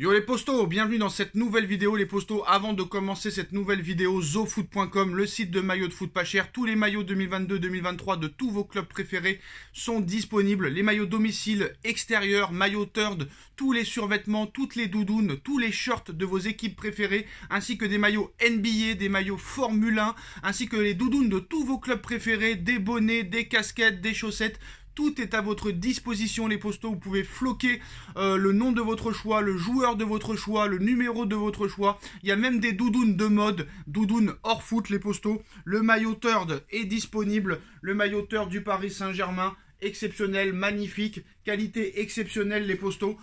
Yo les postos, bienvenue dans cette nouvelle vidéo les postos. Avant de commencer cette nouvelle vidéo, zofoot.com, le site de maillots de foot pas cher. Tous les maillots 2022-2023 de tous vos clubs préférés sont disponibles. Les maillots domicile, extérieur, maillots third, tous les survêtements, toutes les doudounes, tous les shorts de vos équipes préférées, ainsi que des maillots NBA, des maillots Formule 1, ainsi que les doudounes de tous vos clubs préférés, des bonnets, des casquettes, des chaussettes. Tout est à votre disposition, les postaux. Vous pouvez floquer euh, le nom de votre choix, le joueur de votre choix, le numéro de votre choix. Il y a même des doudounes de mode, doudounes hors foot, les postaux. Le maillot third est disponible. Le maillot third du Paris Saint-Germain exceptionnel, magnifique, qualité exceptionnelle les postaux.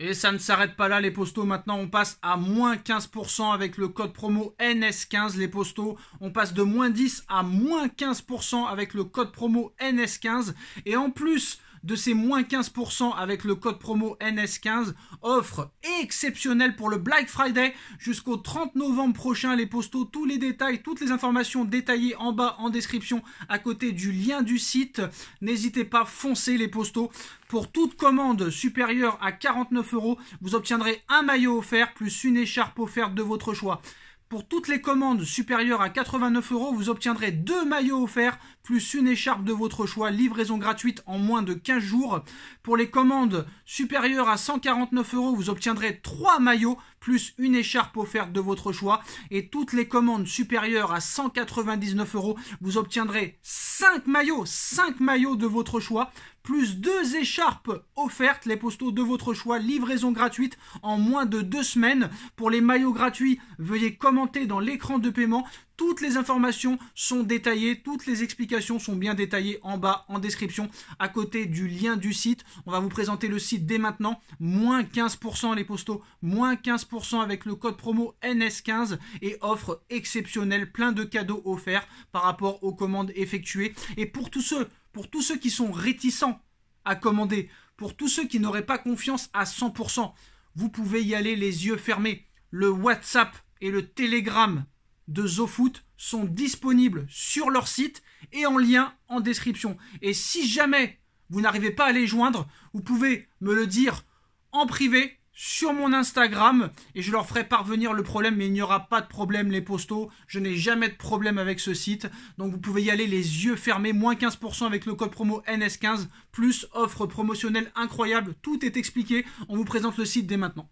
Et ça ne s'arrête pas là les postaux. maintenant on passe à moins 15% avec le code promo NS15 les postaux. on passe de moins 10 à moins 15% avec le code promo NS15 et en plus de ces moins 15% avec le code promo NS15. Offre exceptionnelle pour le Black Friday jusqu'au 30 novembre prochain. Les postaux, tous les détails, toutes les informations détaillées en bas en description à côté du lien du site. N'hésitez pas, foncez les postaux. Pour toute commande supérieure à 49 euros, vous obtiendrez un maillot offert plus une écharpe offerte de votre choix. Pour toutes les commandes supérieures à 89 euros, vous obtiendrez deux maillots offerts plus une écharpe de votre choix, livraison gratuite en moins de 15 jours. Pour les commandes supérieures à 149 euros, vous obtiendrez 3 maillots plus une écharpe offerte de votre choix. Et toutes les commandes supérieures à 199 euros, vous obtiendrez 5 maillots, 5 maillots de votre choix, plus deux écharpes offertes, les postaux de votre choix, livraison gratuite en moins de 2 semaines. Pour les maillots gratuits, veuillez commenter dans l'écran de paiement. Toutes les informations sont détaillées, toutes les explications sont bien détaillées en bas en description à côté du lien du site. On va vous présenter le site dès maintenant. Moins 15% les postaux, moins 15% avec le code promo NS15 et offre exceptionnelle, plein de cadeaux offerts par rapport aux commandes effectuées. Et pour tous ceux, pour tous ceux qui sont réticents à commander, pour tous ceux qui n'auraient pas confiance à 100%, vous pouvez y aller les yeux fermés. Le WhatsApp et le Telegram de ZoFoot sont disponibles sur leur site et en lien en description. Et si jamais vous n'arrivez pas à les joindre, vous pouvez me le dire en privé sur mon Instagram et je leur ferai parvenir le problème. Mais il n'y aura pas de problème, les postaux. Je n'ai jamais de problème avec ce site. Donc vous pouvez y aller les yeux fermés, moins 15% avec le code promo NS15, plus offre promotionnelle incroyable. Tout est expliqué. On vous présente le site dès maintenant.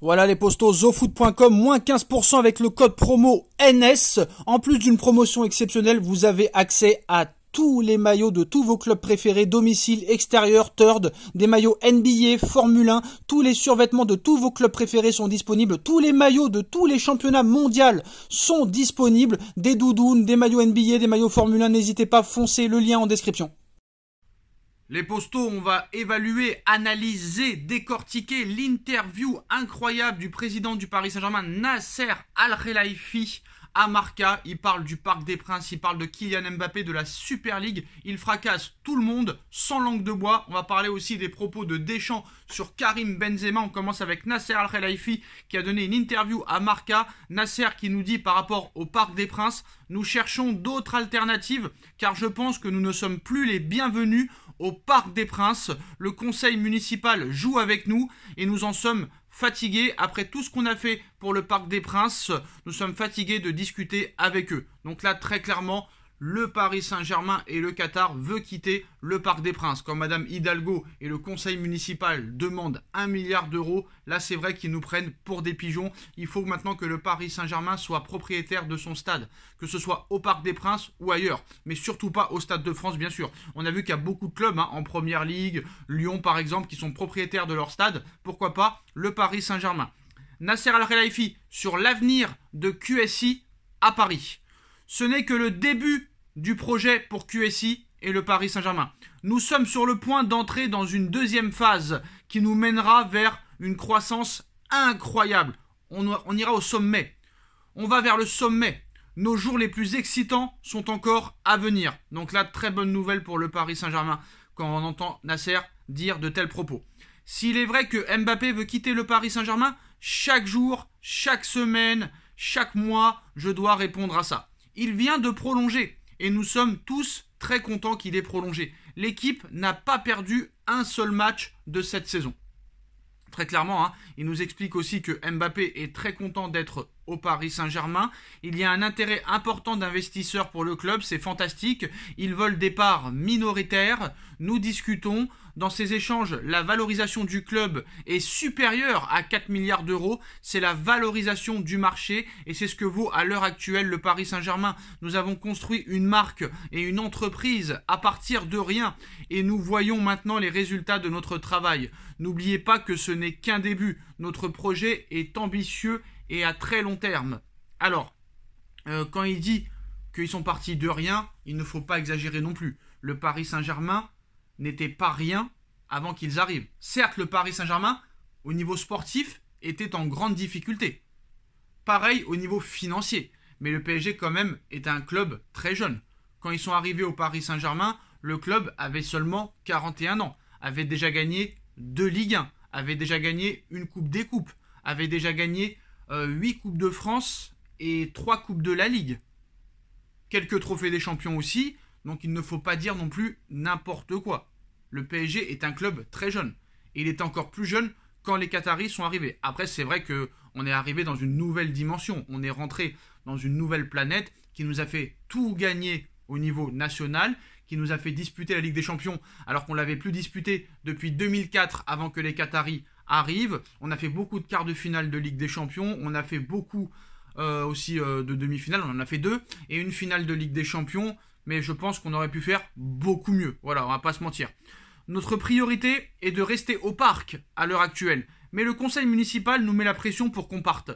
Voilà les postos, zofoot.com, moins 15% avec le code promo NS. En plus d'une promotion exceptionnelle, vous avez accès à tous les maillots de tous vos clubs préférés, domicile, extérieur, third, des maillots NBA, Formule 1, tous les survêtements de tous vos clubs préférés sont disponibles, tous les maillots de tous les championnats mondiaux sont disponibles, des doudounes, des maillots NBA, des maillots Formule 1, n'hésitez pas, foncez le lien en description. Les postaux, on va évaluer, analyser, décortiquer l'interview incroyable du président du Paris Saint-Germain, Nasser al khelaifi à Marca. Il parle du Parc des Princes, il parle de Kylian Mbappé, de la Super League. Il fracasse tout le monde sans langue de bois. On va parler aussi des propos de Deschamps sur Karim Benzema. On commence avec Nasser Al-Khelaifi qui a donné une interview à Marca. Nasser qui nous dit par rapport au Parc des Princes, nous cherchons d'autres alternatives car je pense que nous ne sommes plus les bienvenus au Parc des Princes. Le conseil municipal joue avec nous et nous en sommes fatigués. Après tout ce qu'on a fait pour le Parc des Princes, nous sommes fatigués de discuter avec eux. Donc là, très clairement, le Paris Saint-Germain et le Qatar veulent quitter le Parc des Princes. Quand Madame Hidalgo et le conseil municipal demandent un milliard d'euros, là c'est vrai qu'ils nous prennent pour des pigeons. Il faut maintenant que le Paris Saint-Germain soit propriétaire de son stade, que ce soit au Parc des Princes ou ailleurs, mais surtout pas au Stade de France bien sûr. On a vu qu'il y a beaucoup de clubs hein, en Première Ligue, Lyon par exemple, qui sont propriétaires de leur stade. Pourquoi pas le Paris Saint-Germain Nasser Al-Khelaifi sur l'avenir de QSI à Paris. Ce n'est que le début du projet pour QSI et le Paris Saint-Germain. Nous sommes sur le point d'entrer dans une deuxième phase qui nous mènera vers une croissance incroyable. On, ira au sommet. On va vers le sommet. Nos jours les plus excitants sont encore à venir. Donc là, très bonne nouvelle pour le Paris Saint-Germain quand on entend Nasser dire de tels propos. S'il est vrai que Mbappé veut quitter le Paris Saint-Germain, chaque jour, chaque semaine, chaque mois, je dois répondre à ça. Il vient de prolonger et nous sommes tous très contents qu'il ait prolongé. L'équipe n'a pas perdu un seul match de cette saison. Très clairement, hein, il nous explique aussi que Mbappé est très content d'être au Paris Saint-Germain. Il y a un intérêt important d'investisseurs pour le club, c'est fantastique. Ils veulent des parts minoritaires. Nous discutons. Dans ces échanges, la valorisation du club est supérieure à 4 milliards d'euros. C'est la valorisation du marché et c'est ce que vaut à l'heure actuelle le Paris Saint-Germain. Nous avons construit une marque et une entreprise à partir de rien et nous voyons maintenant les résultats de notre travail. N'oubliez pas que ce n'est qu'un début. Notre projet est ambitieux et à très long terme. Alors, euh, quand il dit qu'ils sont partis de rien, il ne faut pas exagérer non plus. Le Paris Saint-Germain n'était pas rien avant qu'ils arrivent. Certes, le Paris Saint-Germain, au niveau sportif, était en grande difficulté. Pareil au niveau financier. Mais le PSG, quand même, est un club très jeune. Quand ils sont arrivés au Paris Saint-Germain, le club avait seulement 41 ans, avait déjà gagné deux Ligue 1, avait déjà gagné une Coupe des Coupes, avait déjà gagné 8 euh, Coupes de France et 3 Coupes de la Ligue. Quelques trophées des champions aussi, donc il ne faut pas dire non plus n'importe quoi. Le PSG est un club très jeune. Et il est encore plus jeune quand les Qataris sont arrivés. Après, c'est vrai que est arrivé dans une nouvelle dimension. On est rentré dans une nouvelle planète qui nous a fait tout gagner au niveau national, qui nous a fait disputer la Ligue des Champions alors qu'on l'avait plus disputée depuis 2004 avant que les Qataris arrive. On a fait beaucoup de quarts de finale de Ligue des Champions, on a fait beaucoup euh, aussi euh, de demi finales on en a fait deux, et une finale de Ligue des Champions, mais je pense qu'on aurait pu faire beaucoup mieux. Voilà, on va pas se mentir. Notre priorité est de rester au parc à l'heure actuelle, mais le conseil municipal nous met la pression pour qu'on parte.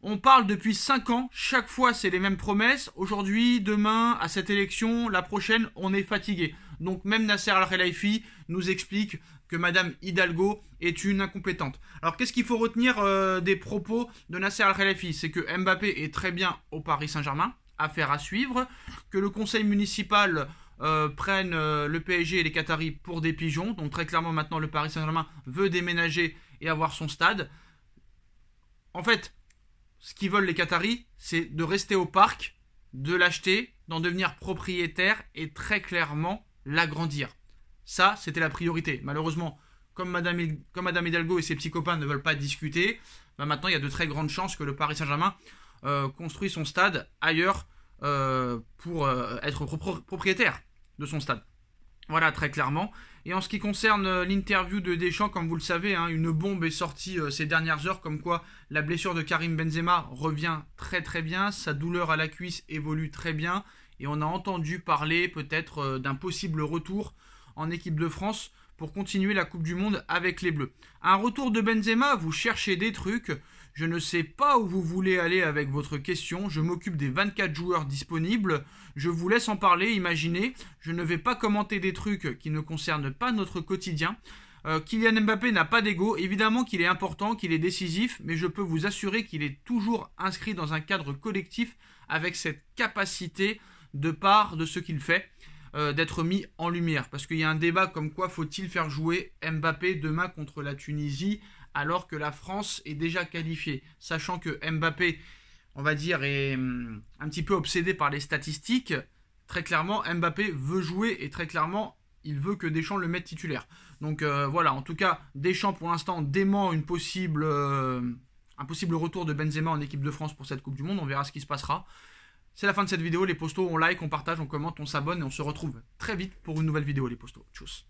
On parle depuis 5 ans, chaque fois c'est les mêmes promesses, aujourd'hui, demain, à cette élection, la prochaine, on est fatigué. Donc même Nasser Al-Khelaifi nous explique que Madame Hidalgo est une incompétente. Alors qu'est-ce qu'il faut retenir euh, des propos de Nasser Al-Khelaifi C'est que Mbappé est très bien au Paris Saint-Germain, affaire à suivre, que le conseil municipal euh, prenne euh, le PSG et les Qataris pour des pigeons, donc très clairement maintenant le Paris Saint-Germain veut déménager et avoir son stade. En fait, ce qu'ils veulent les Qataris, c'est de rester au parc, de l'acheter, d'en devenir propriétaire et très clairement l'agrandir. Ça, c'était la priorité. Malheureusement, comme Madame, comme Hidalgo et ses petits copains ne veulent pas discuter, bah, maintenant il y a de très grandes chances que le Paris Saint-Germain euh, construise son stade ailleurs euh, pour euh, être propriétaire de son stade. Voilà, très clairement. Et en ce qui concerne l'interview de Deschamps, comme vous le savez, hein, une bombe est sortie ces dernières heures, comme quoi la blessure de Karim Benzema revient très très bien, sa douleur à la cuisse évolue très bien, et on a entendu parler peut-être euh, d'un possible retour en équipe de France pour continuer la Coupe du Monde avec les Bleus. Un retour de Benzema, vous cherchez des trucs, je ne sais pas où vous voulez aller avec votre question, je m'occupe des 24 joueurs disponibles, je vous laisse en parler, imaginez, je ne vais pas commenter des trucs qui ne concernent pas notre quotidien. Euh, Kylian Mbappé n'a pas d'ego, évidemment qu'il est important, qu'il est décisif, mais je peux vous assurer qu'il est toujours inscrit dans un cadre collectif avec cette capacité de part de ce qu'il fait, euh, d'être mis en lumière. Parce qu'il y a un débat comme quoi faut-il faire jouer Mbappé demain contre la Tunisie alors que la France est déjà qualifiée, sachant que Mbappé, on va dire, est hum, un petit peu obsédé par les statistiques. Très clairement, Mbappé veut jouer et très clairement, il veut que Deschamps le mette titulaire. Donc euh, voilà, en tout cas, Deschamps pour l'instant dément une possible, euh, un possible retour de Benzema en équipe de France pour cette Coupe du Monde. On verra ce qui se passera. C'est la fin de cette vidéo, les postos, on like, on partage, on commente, on s'abonne et on se retrouve très vite pour une nouvelle vidéo, les postos. Tchuss